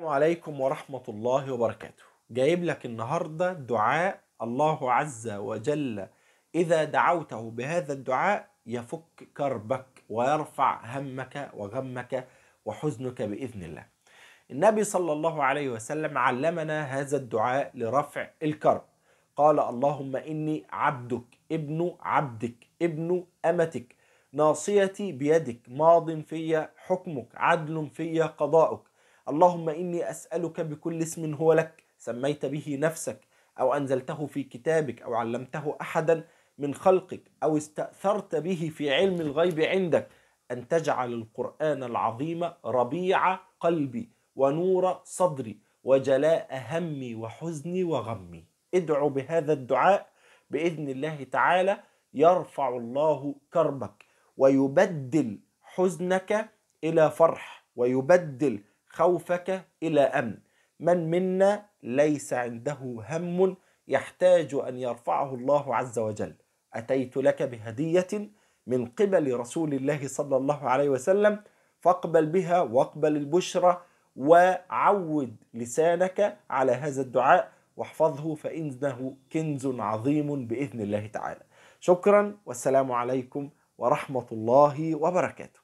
السلام عليكم ورحمة الله وبركاته جايب لك النهاردة دعاء الله عز وجل إذا دعوته بهذا الدعاء يفك كربك ويرفع همك وغمك وحزنك بإذن الله النبي صلى الله عليه وسلم علمنا هذا الدعاء لرفع الكرب قال اللهم إني عبدك ابن عبدك ابن أمتك ناصيتي بيدك ماض في حكمك عدل في قضاؤك اللهم إني أسألك بكل اسم هو لك سميت به نفسك أو أنزلته في كتابك أو علمته أحدا من خلقك أو استأثرت به في علم الغيب عندك أن تجعل القرآن العظيم ربيع قلبي ونور صدري وجلاء همي وحزني وغمي ادعو بهذا الدعاء بإذن الله تعالى يرفع الله كربك ويبدل حزنك إلى فرح ويبدل خوفك إلى أمن من منا ليس عنده هم يحتاج أن يرفعه الله عز وجل أتيت لك بهدية من قبل رسول الله صلى الله عليه وسلم فاقبل بها واقبل البشرى وعود لسانك على هذا الدعاء واحفظه فإنه كنز عظيم بإذن الله تعالى شكرا والسلام عليكم ورحمة الله وبركاته